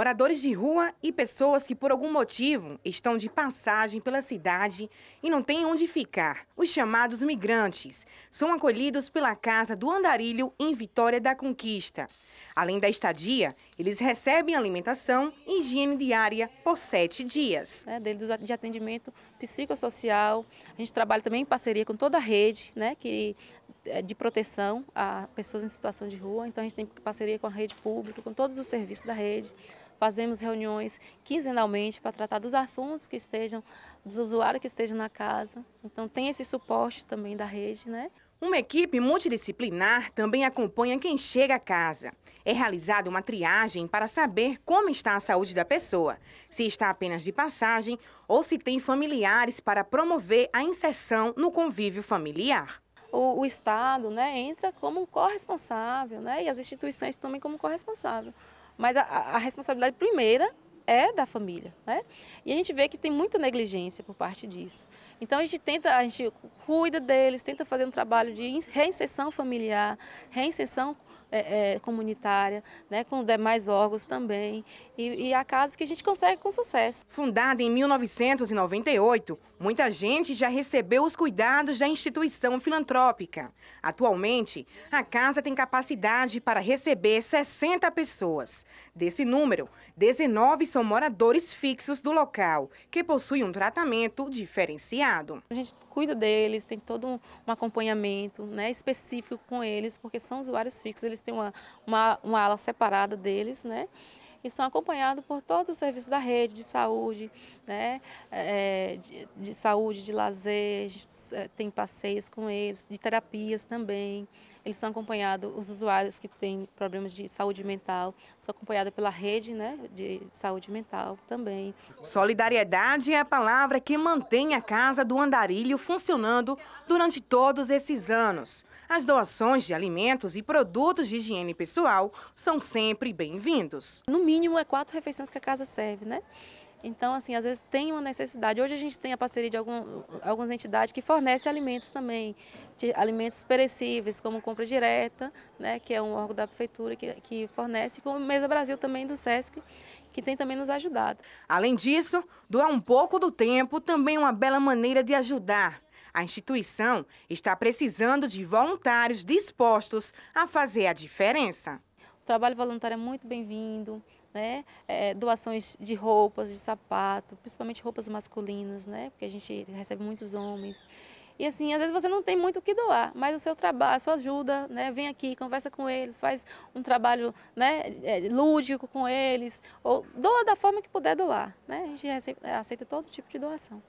Moradores de rua e pessoas que por algum motivo estão de passagem pela cidade e não têm onde ficar, os chamados migrantes, são acolhidos pela Casa do Andarilho em Vitória da Conquista. Além da estadia, eles recebem alimentação e higiene diária por sete dias. É, de atendimento psicossocial, a gente trabalha também em parceria com toda a rede né, que, é, de proteção a pessoas em situação de rua, então a gente tem parceria com a rede pública, com todos os serviços da rede, Fazemos reuniões quinzenalmente para tratar dos assuntos que estejam, dos usuários que estejam na casa. Então tem esse suporte também da rede, né? Uma equipe multidisciplinar também acompanha quem chega a casa. É realizada uma triagem para saber como está a saúde da pessoa, se está apenas de passagem ou se tem familiares para promover a inserção no convívio familiar. O, o Estado né, entra como corresponsável né, e as instituições também como corresponsável. Mas a, a responsabilidade primeira é da família, né? E a gente vê que tem muita negligência por parte disso. Então a gente tenta, a gente cuida deles, tenta fazer um trabalho de reinserção familiar, reinserção é, é, comunitária, né, com demais órgãos também, e, e a casa que a gente consegue com sucesso. Fundada em 1998, muita gente já recebeu os cuidados da instituição filantrópica. Atualmente, a casa tem capacidade para receber 60 pessoas. Desse número, 19 são moradores fixos do local, que possuem um tratamento diferenciado. A gente cuida deles, tem todo um acompanhamento né, específico com eles, porque são usuários fixos, eles tem uma, uma, uma ala separada deles, né? e são acompanhados por todo o serviço da rede de saúde, né, é, de, de, saúde, de lazer, é, tem passeios com eles, de terapias também, eles são acompanhados, os usuários que têm problemas de saúde mental, são acompanhados pela rede né, de saúde mental também. Solidariedade é a palavra que mantém a Casa do Andarilho funcionando durante todos esses anos. As doações de alimentos e produtos de higiene pessoal são sempre bem-vindos. No mínimo é quatro refeições que a casa serve, né? Então, assim, às vezes tem uma necessidade. Hoje a gente tem a parceria de algum, algumas entidades que fornecem alimentos também, alimentos perecíveis, como compra direta, né, que é um órgão da prefeitura que, que fornece, como Mesa Brasil também do SESC, que tem também nos ajudado. Além disso, doar um pouco do tempo também é uma bela maneira de ajudar. A instituição está precisando de voluntários dispostos a fazer a diferença. O trabalho voluntário é muito bem-vindo, né? É, doações de roupas, de sapato, principalmente roupas masculinas, né? Porque a gente recebe muitos homens. E assim, às vezes você não tem muito o que doar, mas o seu trabalho, a sua ajuda, né? Vem aqui, conversa com eles, faz um trabalho né, é, lúdico com eles, ou doa da forma que puder doar, né? A gente é, aceita todo tipo de doação.